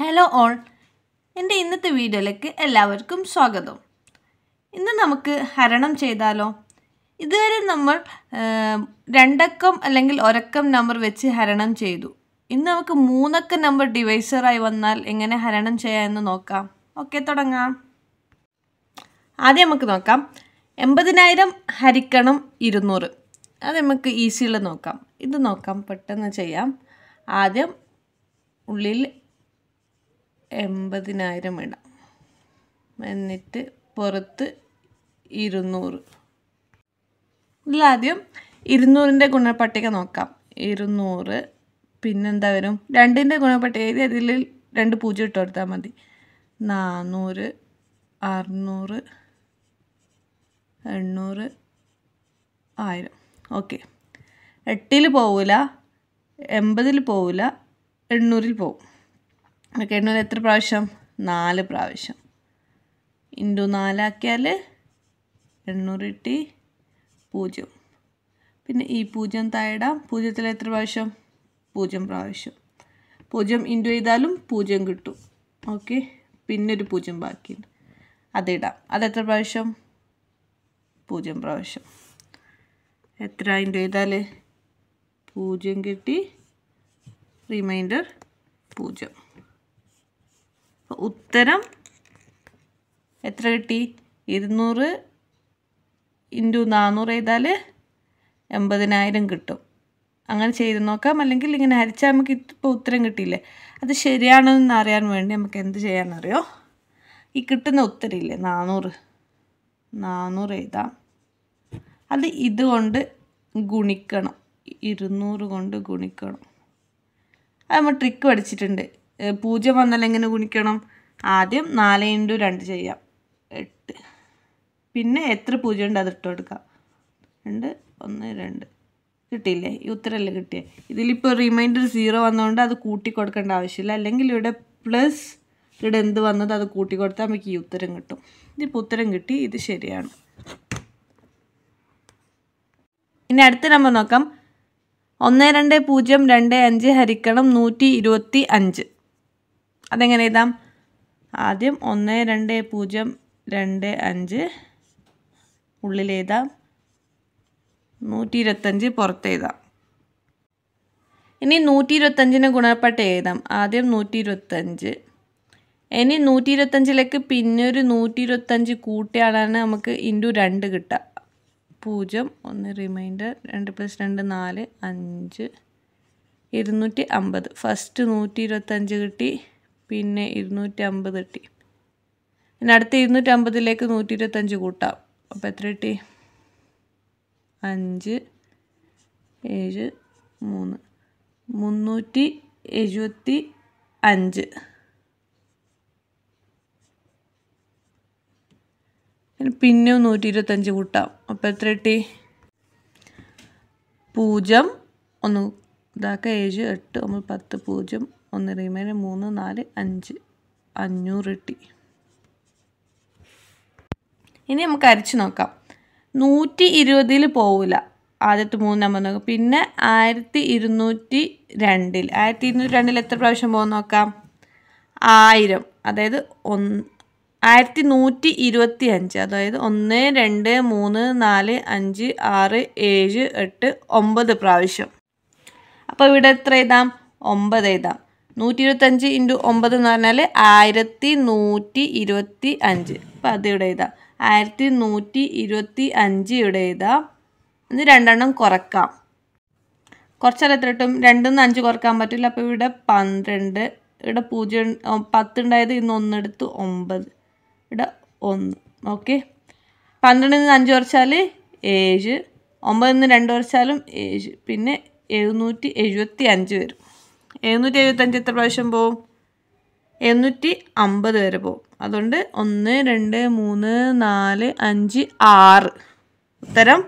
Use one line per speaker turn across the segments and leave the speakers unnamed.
hello all എൻ്റെ ഇന്നത്തെ വീഡിയോയിലേക്ക് എല്ലാവർക്കും സ്വാഗതം ഇന്ന് നമുക്ക് ഹരണം ചെയ്താലോ ഇതുവരെ നമ്മൾ രണ്ടക്കം അല്ലെങ്കിൽ ഒരക്കം നമ്പർ വെച്ച് ഹരണം ചെയ്തു ഇന്ന് നമുക്ക് മൂന്നക്ക നമ്പർ ഡിവൈസറായി വന്നാൽ എങ്ങനെ ഹരണം എന്ന് നോക്കാം ഓക്കെ തുടങ്ങാം ആദ്യം നമുക്ക് നോക്കാം എൺപതിനായിരം ഹരിക്കണം ഇരുന്നൂറ് അത് നമുക്ക് ഈസിയിൽ നോക്കാം ഇത് നോക്കാം പെട്ടെന്ന് ചെയ്യാം ആദ്യം ഉള്ളിൽ എൺപതിനായിരം ഇടാം എന്നിട്ട് പുറത്ത് ഇരുന്നൂറ് ഇതിലാദ്യം ഇരുന്നൂറിൻ്റെ ഗുണപട്ടിക നോക്കാം ഇരുന്നൂറ് പിന്നെന്താ വരും രണ്ടിൻ്റെ ഗുണപട്ടികയിൽ അതിൽ രണ്ട് പൂജ്യം ഇട്ട് കൊടുത്താൽ മതി നാനൂറ് അറുന്നൂറ് എണ്ണൂറ് ആയിരം ഓക്കെ എട്ടിൽ പോവില്ല എൺപതിൽ പോവില്ല എണ്ണൂറിൽ പോവും എണ്ണൂൽ എത്ര പ്രാവശ്യം നാല് പ്രാവശ്യം ഇൻറ്റു നാലാക്കിയാൽ എണ്ണൂറ് ഇട്ടി പൂജ്യം പിന്നെ ഈ പൂജ്യം താഴെടാം പൂജ്യത്തിൽ എത്ര പ്രാവശ്യം പൂജ്യം പ്രാവശ്യം പൂജ്യം ഇൻറ്റു ചെയ്താലും പൂജ്യം കിട്ടും ഓക്കെ പിന്നെ ഒരു പൂജ്യം ബാക്കിയുണ്ട് അതിടാം അതെത്ര പ്രാവശ്യം പൂജ്യം പ്രാവശ്യം എത്ര ഇൻറ്റു ചെയ്താൽ പൂജ്യം കിട്ടി റിമൈൻഡർ പൂജ്യം ഉത്തരം എത്ര കിട്ടി ഇരുന്നൂറ് ഇൻറ്റു നാന്നൂറ് ചെയ്താൽ എൺപതിനായിരം കിട്ടും അങ്ങനെ ചെയ്ത് നോക്കാം അല്ലെങ്കിൽ ഇങ്ങനെ ഹരിച്ചാൽ നമുക്ക് ഇപ്പോൾ ഉത്തരം കിട്ടിയില്ലേ അത് ശരിയാണോ എന്ന് അറിയാൻ വേണ്ടി നമുക്ക് എന്ത് ചെയ്യാനറിയോ ഈ കിട്ടുന്ന ഉത്തരമില്ലേ നാന്നൂറ് നാന്നൂറ് എഴുതാം അത് ഇതുകൊണ്ട് ഗുണിക്കണം ഇരുന്നൂറ് കൊണ്ട് ഗുണിക്കണം അത് നമ്മൾ ട്രിക്ക് പഠിച്ചിട്ടുണ്ട് പൂജ്യം വന്നാൽ എങ്ങനെ ഗുണിക്കണം ആദ്യം നാല് ഇൻറ്റു രണ്ട് ചെയ്യാം എട്ട് പിന്നെ എത്ര പൂജ്യം ഉണ്ട് അത് ഇട്ട് കൊടുക്കാം രണ്ട് ഒന്ന് രണ്ട് കിട്ടിയില്ലേ ഈ ഉത്തരമല്ലേ കിട്ടിയേ ഇതിലിപ്പോൾ റിമൈൻഡർ സീറോ വന്നതുകൊണ്ട് അത് കൂട്ടി കൊടുക്കേണ്ട ആവശ്യമില്ല അല്ലെങ്കിൽ ഇവിടെ പ്ലസ് ഇവിടെ എന്ത് വന്നത് അത് കൂട്ടി കൊടുത്താൽ നമുക്ക് ഈ ഉത്തരം കിട്ടും ഇതിപ്പോൾ ഉത്തരം കിട്ടി ഇത് ശരിയാണ് ഇനി അടുത്ത നമ്പർ നോക്കാം ഒന്ന് രണ്ട് പൂജ്യം രണ്ട് അഞ്ച് ഹരിക്കണം നൂറ്റി ഇരുപത്തി അഞ്ച് അതെങ്ങനെ എഴുതാം ആദ്യം ഒന്ന് രണ്ട് പൂജ്യം രണ്ട് അഞ്ച് ഉള്ളിലെഴുതാം നൂറ്റി ഇരുപത്തഞ്ച് പുറത്തെഴുതാം ഇനി നൂറ്റി ഇരുപത്തഞ്ചിന് ഗുണപ്പെട്ട് എഴുതാം ആദ്യം നൂറ്റി ഇരുപത്തഞ്ച് ഇനി നൂറ്റി ഇരുപത്തഞ്ചിലേക്ക് പിന്നെ ഒരു നൂറ്റി ഇരുപത്തഞ്ച് കൂട്ടിയാണ് നമുക്ക് ഇൻറ്റു രണ്ട് കിട്ടുക പൂജ്യം ഒന്ന് റിമൈൻഡർ രണ്ട് പ്ലസ് രണ്ട് നാല് അഞ്ച് ഇരുന്നൂറ്റി അമ്പത് ഫസ്റ്റ് നൂറ്റി ഇരുപത്തഞ്ച് കിട്ടി പിന്നെ ഇരുന്നൂറ്റി അമ്പത് കിട്ടി പിന്നെ അടുത്ത അമ്പതിലേക്ക് നൂറ്റി ഇരുപത്തഞ്ച് കൂട്ടാം അപ്പം എത്ര കിട്ടി അഞ്ച് ഏഴ് മൂന്ന് മുന്നൂറ്റി എഴുപത്തി അഞ്ച് പിന്നെ നൂറ്റി ഇരുപത്തഞ്ച് കൂട്ടാം അപ്പം എത്ര കിട്ടി പൂജ്യം ഒന്ന് ഇതാക്കുക ഏഴ് എട്ട് ഒമ്പത് പത്ത് പൂജ്യം ഒന്ന് റീമേന് മൂന്ന് നാല് അഞ്ച് അഞ്ഞൂറ് ടി ഇനി നമുക്ക് അരിച്ചു നോക്കാം നൂറ്റി ഇരുപതിൽ പോവില്ല ആദ്യത്തെ മൂന്ന് നമ്പർ നോക്കാം പിന്നെ ആയിരത്തി ഇരുന്നൂറ്റി രണ്ടിൽ ആയിരത്തി ഇരുന്നൂറ്റി രണ്ടിൽ എത്ര പ്രാവശ്യം പോകുന്ന നോക്കാം ആയിരം അതായത് ഒന്ന് ആയിരത്തി നൂറ്റി ഇരുപത്തി അഞ്ച് അതായത് ഒന്ന് രണ്ട് മൂന്ന് നാല് അഞ്ച് ആറ് ഏഴ് എട്ട് ഒമ്പത് പ്രാവശ്യം അപ്പോൾ ഇവിടെ എത്ര എഴുതാം ഒമ്പത് എഴുതാം നൂറ്റി ഇരുപത്തഞ്ച് ഇൻറ്റു ഒമ്പത് എന്ന് പറഞ്ഞാൽ ആയിരത്തി നൂറ്റി ഇരുപത്തി അഞ്ച് അപ്പോൾ അത് ഇവിടെ എഴുതാം ആയിരത്തി നൂറ്റി ഇരുപത്തി അഞ്ച് ഇവിടെ എഴുതാം ഇത് രണ്ടെണ്ണം കുറക്കാം കുറച്ചല്ല എത്ര കിട്ടും രണ്ടിൽ നിന്ന് അഞ്ച് കുറക്കാൻ പറ്റില്ല അപ്പോൾ ഇവിടെ പന്ത്രണ്ട് ഇവിടെ പൂജ്യം പത്ത് ഉണ്ടായത് ഇന്ന് ഒന്നെടുത്ത് ഒമ്പത് ഇവിടെ ഒന്ന് ഓക്കെ പന്ത്രണ്ടിൽ നിന്ന് അഞ്ച് കുറച്ചാൽ ഏഴ് ഒമ്പതിൽ നിന്ന് രണ്ട് കുറച്ചാലും ഏഴ് പിന്നെ എഴുന്നൂറ്റി എഴുപത്തി അഞ്ച് വരും എഴുന്നൂറ്റി എഴുപത്തഞ്ച് എത്ര പ്രാവശ്യം പോവും എണ്ണൂറ്റി അമ്പത് വരെ പോവും അതുകൊണ്ട് ഒന്ന് രണ്ട് മൂന്ന് നാല് അഞ്ച് ആറ് ഉത്തരം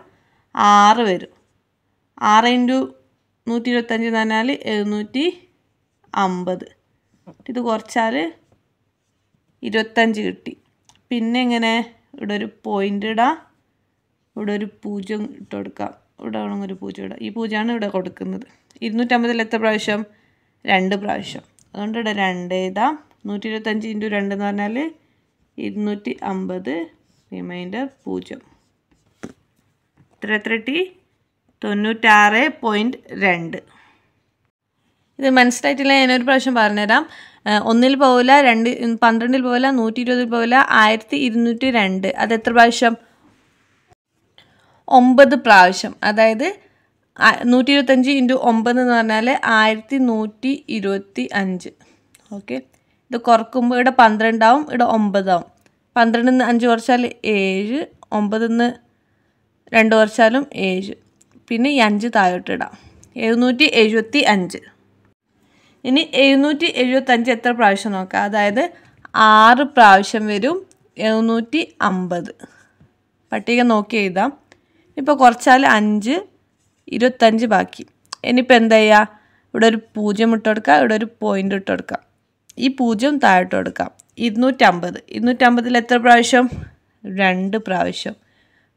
ആറ് വരും ആറ് ഇൻറ്റു നൂറ്റി ഇരുപത്തഞ്ച് എന്ന് പറഞ്ഞാൽ എഴുന്നൂറ്റി അമ്പത് ഇത് കുറച്ചാൽ ഇരുപത്തഞ്ച് കിട്ടി പിന്നെ എങ്ങനെ ഇവിടെ ഒരു പോയിൻ്റ് ഇടാം ഇവിടെ ഒരു പൂജ്യം ഇട്ട് കൊടുക്കാം ഇവിടെ വേണമെങ്കിൽ ഒരു പൂജ്യം ഇടാം ഈ പൂജയാണ് ഇവിടെ കൊടുക്കുന്നത് ഇരുന്നൂറ്റമ്പതിൽ എത്ര പ്രാവശ്യം രണ്ട് പ്രാവശ്യം അതുകൊണ്ട് ഇവിടെ രണ്ട് ഇതാ നൂറ്റി ഇരുപത്തഞ്ച് ഇൻറ്റു രണ്ട് എന്ന് പറഞ്ഞാൽ ഇരുന്നൂറ്റി അമ്പത് റിമൈൻഡർ പൂജ്യം ഇത്ര എത്ര ടി തൊണ്ണൂറ്റാറ് പോയിൻറ്റ് രണ്ട് ഇത് മനസ്സിലായിട്ടില്ല ഞാനൊരു പ്രാവശ്യം പറഞ്ഞുതരാം ഒന്നിൽ പോവില്ല രണ്ട് പന്ത്രണ്ടിൽ പോവില്ല നൂറ്റി ഇരുപതിൽ പോവില്ല ആയിരത്തി ഇരുന്നൂറ്റി രണ്ട് അത് എത്ര പ്രാവശ്യം ഒമ്പത് പ്രാവശ്യം അതായത് നൂറ്റി ഇരുപത്തഞ്ച് ഇൻറ്റു ഒമ്പത് എന്ന് പറഞ്ഞാൽ ആയിരത്തി നൂറ്റി ഇരുപത്തി അഞ്ച് ഓക്കെ ഇത് കുറക്കുമ്പോൾ ഇവിടെ പന്ത്രണ്ടാവും ഇവിടെ ഒമ്പതാവും പന്ത്രണ്ടിൽ നിന്ന് അഞ്ച് കുറച്ചാൽ ഏഴ് ഒമ്പതിൽ നിന്ന് രണ്ട് കുറച്ചാലും ഏഴ് പിന്നെ ഈ അഞ്ച് താഴോട്ടിടാം എഴുന്നൂറ്റി എഴുപത്തി അഞ്ച് ഇനി എഴുന്നൂറ്റി എഴുപത്തഞ്ച് എത്ര പ്രാവശ്യം നോക്കാം അതായത് ആറ് പ്രാവശ്യം വരും എഴുന്നൂറ്റി അമ്പത് പട്ടിക നോക്കി എഴുതാം ഇപ്പോൾ കുറച്ചാൽ അഞ്ച് ഇരുപത്തഞ്ച് ബാക്കി ഇനിയിപ്പോൾ എന്താ ചെയ്യുക ഇവിടെ ഒരു പൂജ്യം ഇട്ട് കൊടുക്കുക ഇവിടെ ഒരു പോയിൻ്റ് ഇട്ട് കൊടുക്കാം ഈ പൂജ്യം താഴോട്ട് കൊടുക്കാം ഇരുന്നൂറ്റമ്പത് ഇരുന്നൂറ്റമ്പതിൽ എത്ര പ്രാവശ്യം രണ്ട് പ്രാവശ്യം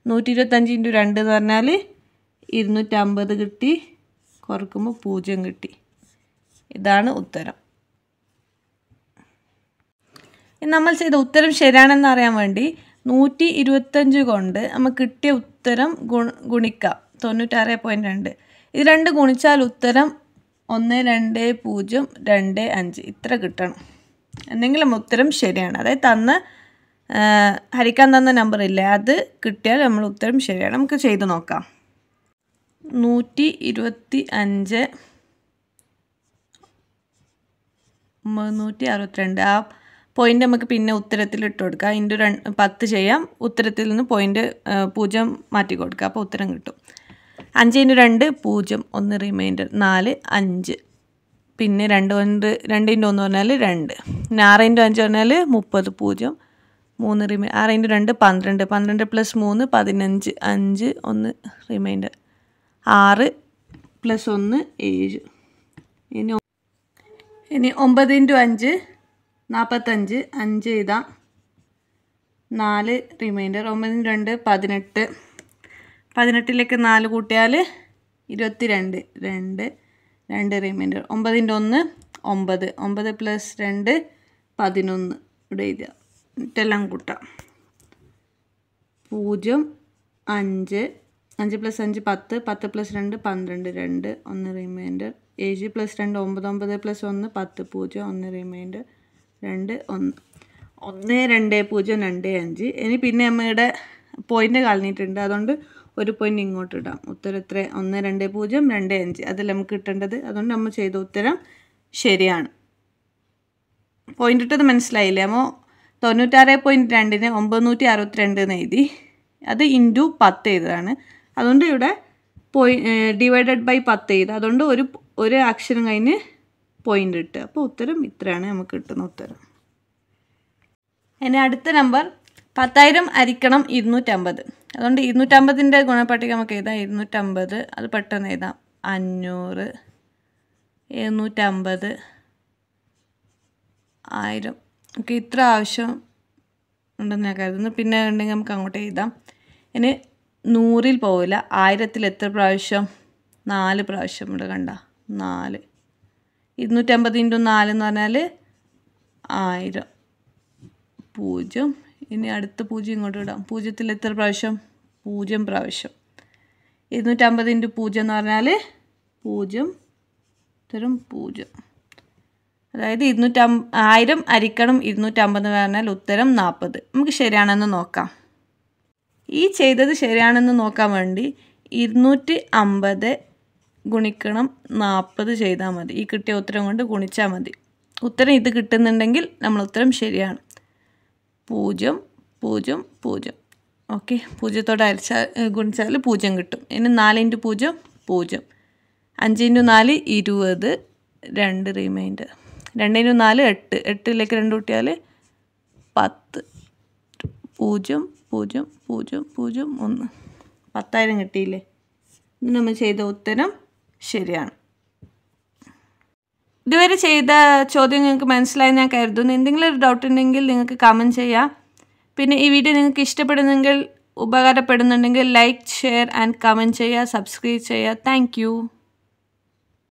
നൂറ്റി ഇരുപത്തഞ്ച് ഇൻറ്റു രണ്ട് എന്ന് പറഞ്ഞാൽ ഇരുന്നൂറ്റമ്പത് കിട്ടി കുറക്കുമ്പോൾ പൂജ്യം കിട്ടി ഇതാണ് ഉത്തരം നമ്മൾ ചെയ്ത ഉത്തരം ശരിയാണെന്ന് അറിയാൻ വേണ്ടി നൂറ്റി ഇരുപത്തഞ്ച് കൊണ്ട് നമുക്ക് കിട്ടിയ ഉത്തരം ഗുണിക്കാം തൊണ്ണൂറ്റാറ് പോയിൻറ്റ് രണ്ട് ഇത് രണ്ട് ഗുണിച്ചാൽ ഉത്തരം ഒന്ന് രണ്ട് പൂജ്യം രണ്ട് അഞ്ച് ഇത്ര കിട്ടണം എന്തെങ്കിലും ഉത്തരം ശരിയാണ് അതായത് തന്ന ഹരിക്കാൻ തന്ന നമ്പർ ഇല്ലേ അത് കിട്ടിയാൽ നമ്മൾ ഉത്തരം ശരിയാണ് നമുക്ക് ചെയ്ത് നോക്കാം നൂറ്റി ഇരുപത്തി അഞ്ച് മുന്നൂറ്റി അറുപത്തിരണ്ട് ആ പോയിൻ്റ് നമുക്ക് പിന്നെ ഉത്തരത്തിൽ ഇട്ട് കൊടുക്കാം ഇൻറ്റു രണ്ട് പത്ത് ചെയ്യാം ഉത്തരത്തിൽ നിന്ന് പോയിൻ്റ് പൂജ്യം മാറ്റി കൊടുക്കുക അപ്പോൾ ഉത്തരം കിട്ടും അഞ്ച് ഇൻറ്റു രണ്ട് പൂജ്യം ഒന്ന് റിമൈൻഡർ നാല് അഞ്ച് പിന്നെ രണ്ട് കൊണ്ട് രണ്ട് ഇൻറ്റു ഒന്ന് പറഞ്ഞാൽ രണ്ട് പിന്നെ ആറ് ഇൻറ്റു അഞ്ച് പറഞ്ഞാൽ മുപ്പത് പൂജ്യം മൂന്ന് റിമൈ ആറ് ഇൻറ്റു രണ്ട് പന്ത്രണ്ട് പന്ത്രണ്ട് പ്ലസ് മൂന്ന് പതിനഞ്ച് അഞ്ച് ഒന്ന് റിമൈൻഡർ ആറ് പ്ലസ് ഒന്ന് ഏഴ് ഇനി ഇനി ഒമ്പത് ഇൻറ്റു അഞ്ച് നാൽപ്പത്തഞ്ച് അഞ്ച് ഇതാ നാല് റിമൈൻഡർ ഒമ്പതിന് രണ്ട് പതിനെട്ട് പതിനെട്ടിലേക്ക് നാല് കൂട്ടിയാൽ ഇരുപത്തി രണ്ട് രണ്ട് രണ്ട് റിമൈൻഡർ ഒമ്പതിൻ്റെ ഒന്ന് ഒമ്പത് ഒമ്പത് പ്ലസ് രണ്ട് പതിനൊന്ന് ഇവിടെ ഇത് എന്നിട്ടെല്ലാം കൂട്ടാം പൂജ്യം അഞ്ച് അഞ്ച് പ്ലസ് അഞ്ച് പത്ത് പത്ത് പ്ലസ് രണ്ട് പന്ത്രണ്ട് രണ്ട് ഒന്ന് റിമൈൻഡർ ഏഴ് പ്ലസ് രണ്ട് ഒമ്പത് ഒമ്പത് പ്ലസ് ഒന്ന് പത്ത് പൂജ്യം ഒന്ന് റിമൈൻഡർ രണ്ട് ഒന്ന് ഒന്ന് രണ്ട് പൂജ്യം രണ്ട് അഞ്ച് ഇനി പിന്നെ അമ്മയുടെ പോയിൻ്റ് കളഞ്ഞിട്ടുണ്ട് അതുകൊണ്ട് ഒരു പോയിൻ്റ് ഇങ്ങോട്ട് ഇടാം ഉത്തരം ഇത്ര ഒന്ന് രണ്ട് പൂജ്യം രണ്ട് അഞ്ച് അതിൽ നമുക്ക് കിട്ടേണ്ടത് അതുകൊണ്ട് നമ്മൾ ചെയ്ത ഉത്തരം ശരിയാണ് പോയിൻ്റ് ഇട്ടത് മനസ്സിലായില്ലേ അമ്മോ തൊണ്ണൂറ്റാറ് പോയിൻറ്റ് രണ്ടിന് ഒമ്പതുനൂറ്റി അറുപത്തിരണ്ട് എന്ന് എഴുതി അത് ഇൻറ്റു പത്ത് ചെയ്തതാണ് അതുകൊണ്ട് ഇവിടെ പോയി ഡിവൈഡഡ് ബൈ പത്ത് ചെയ്ത് അതുകൊണ്ട് ഒരു ഒരു അക്ഷരം കഴിഞ്ഞ് പോയിൻ്റ് ഇട്ട് അപ്പോൾ ഉത്തരം ഇത്രയാണ് നമുക്ക് കിട്ടുന്ന ഉത്തരം ഇനി അടുത്ത നമ്പർ പത്തായിരം അരിക്കണം ഇരുന്നൂറ്റമ്പത് അതുകൊണ്ട് ഇരുന്നൂറ്റമ്പതിൻ്റെ ഗുണപട്ടിക നമുക്ക് എഴുതാം ഇരുന്നൂറ്റമ്പത് അത് പെട്ടെന്ന് എഴുതാം അഞ്ഞൂറ് എഴുന്നൂറ്റമ്പത് ആയിരം നമുക്ക് ഇത്ര ആവശ്യം ഉണ്ടെന്ന് ഞാൻ കരുതുന്നു പിന്നെ ഉണ്ടെങ്കിൽ നമുക്ക് അങ്ങോട്ട് എഴുതാം ഇനി നൂറിൽ പോവില്ല ആയിരത്തിൽ എത്ര പ്രാവശ്യം നാല് പ്രാവശ്യം ഇവിടെ കണ്ട നാല് ഇരുന്നൂറ്റമ്പത് ഇൻറ്റു നാല് എന്ന് പറഞ്ഞാൽ ആയിരം പൂജ്യം ഇനി അടുത്ത പൂജ്യം ഇങ്ങോട്ട് ഇടാം പൂജ്യത്തിൽ എത്ര പ്രാവശ്യം പൂജ്യം പ്രാവശ്യം ഇരുന്നൂറ്റമ്പത് ഇൻറ്റു പൂജ്യം എന്ന് പറഞ്ഞാൽ പൂജ്യം തരും പൂജ്യം അതായത് ഇരുന്നൂറ്റം ആയിരം അരിക്കണം ഇരുന്നൂറ്റമ്പത് പറഞ്ഞാൽ ഉത്തരം നാൽപ്പത് നമുക്ക് ശരിയാണെന്ന് നോക്കാം ഈ ചെയ്തത് ശരിയാണെന്ന് നോക്കാൻ വേണ്ടി ഇരുന്നൂറ്റി അമ്പത് ഗുണിക്കണം നാൽപ്പത് ചെയ്താൽ മതി ഈ കിട്ടിയ ഉത്തരം കൊണ്ട് ഗുണിച്ചാൽ മതി ഉത്തരം ഇത് കിട്ടുന്നുണ്ടെങ്കിൽ നമ്മൾ ഉത്തരം ശരിയാണ് പൂജ്യം പൂജ്യം പൂജ്യം ഓക്കെ പൂജ്യത്തോട് അരിച്ചാൽ ഗുണിച്ചാൽ പൂജ്യം കിട്ടും ഇനി നാല് ഇൻറ്റു പൂജ്യം പൂജ്യം അഞ്ച് ഇൻറ്റു നാല് ഇരുപത് രണ്ട് റിമൈൻഡർ രണ്ട് ഇൻറ്റു നാല് എട്ട് എട്ടിലേക്ക് രണ്ട് കൂട്ടിയാൽ പത്ത് പൂജ്യം പൂജ്യം പൂജ്യം പൂജ്യം ഒന്ന് പത്തായിരം കിട്ടിയില്ലേ ഇന്ന് നമ്മൾ ചെയ്ത ഉത്തരം ശരിയാണ് ഇതുവരെ ചെയ്ത ചോദ്യം നിങ്ങൾക്ക് മനസ്സിലായി ഞാൻ കരുതുന്നു എന്തെങ്കിലും ഒരു ഡൗട്ട് ഉണ്ടെങ്കിൽ നിങ്ങൾക്ക് കമൻറ്റ് ചെയ്യാം പിന്നെ ഈ വീഡിയോ നിങ്ങൾക്ക് ഇഷ്ടപ്പെടുന്നെങ്കിൽ ഉപകാരപ്പെടുന്നുണ്ടെങ്കിൽ ലൈക്ക് ഷെയർ ആൻഡ് കമൻറ്റ് ചെയ്യുക സബ്സ്ക്രൈബ് ചെയ്യുക താങ്ക്